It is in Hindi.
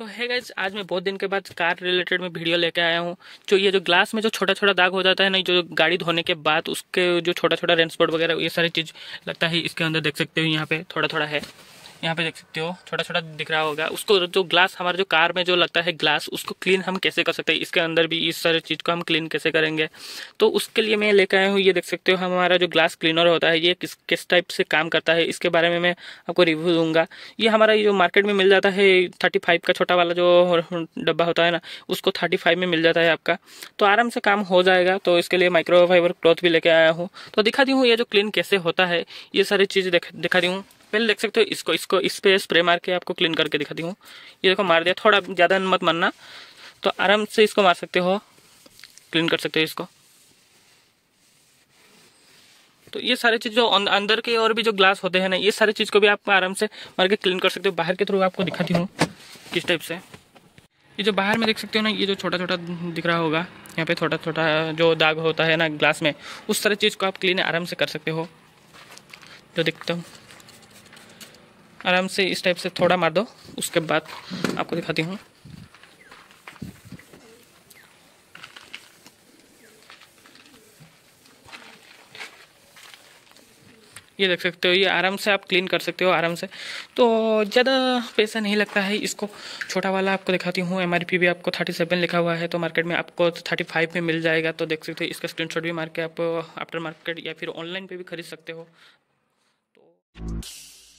तो है गाइज आज मैं बहुत दिन के बाद कार रिलेटेड में वीडियो लेके आया हूँ जो ये जो ग्लास में जो छोटा छोटा दाग हो जाता है ना जो गाड़ी धोने के बाद उसके जो छोटा छोटा रेंसपोर्ट वगैरह ये सारी चीज़ लगता है इसके अंदर देख सकते हो यहाँ पे थोड़ा थोड़ा है यहाँ पे देख सकते हो छोटा छोटा दिख रहा होगा उसको जो ग्लास हमारे जो कार में जो लगता है ग्लास उसको क्लीन हम कैसे कर सकते हैं इसके अंदर भी इस सारे चीज़ को हम क्लीन कैसे करेंगे तो उसके लिए मैं लेकर आया हूँ ये देख सकते हो हमारा जो ग्लास क्लीनर होता है ये किस किस टाइप से काम करता है इसके बारे में मैं आपको रिव्यू दूंगा ये हमारा जो मार्केट में मिल जाता है थर्टी फाइव का छोटा वाला जो डब्बा होता है ना उसको थर्टी फाइव में मिल जाता है आपका तो आराम से काम हो जाएगा तो इसके लिए माइक्रोफाइबर क्लॉथ भी लेके आया हूँ तो दिखा दी हूँ ये जो क्लीन कैसे होता है ये सारी चीज़ दिखा दी हूँ पहले देख सकते हो इसको इसको इस पर स्प्रे मार के आपको क्लीन करके दिखाती हूँ ये देखो मार दिया थोड़ा ज़्यादा मत मानना तो आराम से इसको मार सकते हो क्लीन कर सकते हो इसको तो ये सारी चीज़ जो अं-, अंदर के और भी जो ग्लास होते हैं ना ये सारी चीज़ को भी आप आराम से मार के क्लीन कर सकते हो बाहर के थ्रू आपको दिखाती हूँ किस टाइप से ये जो बाहर में देख सकते हो ना ये जो छोटा छोटा दिख रहा होगा यहाँ पे छोटा छोटा जो दाग होता है ना ग्लास में उस सारी चीज़ को आप क्लीन आराम से कर सकते हो जो दिखता हूँ आराम से इस टाइप से थोड़ा मार दो उसके बाद आपको दिखाती हूँ ये देख सकते हो ये आराम से आप क्लीन कर सकते हो आराम से तो ज़्यादा पैसा नहीं लगता है इसको छोटा वाला आपको दिखाती हूँ एम भी आपको थर्टी सेवन लिखा हुआ है तो मार्केट में आपको थर्टी फाइव में मिल जाएगा तो देख सकते हो इसका स्क्रीनशॉट भी मार के आप आफ्टर मार्केट या फिर ऑनलाइन पे भी खरीद सकते हो तो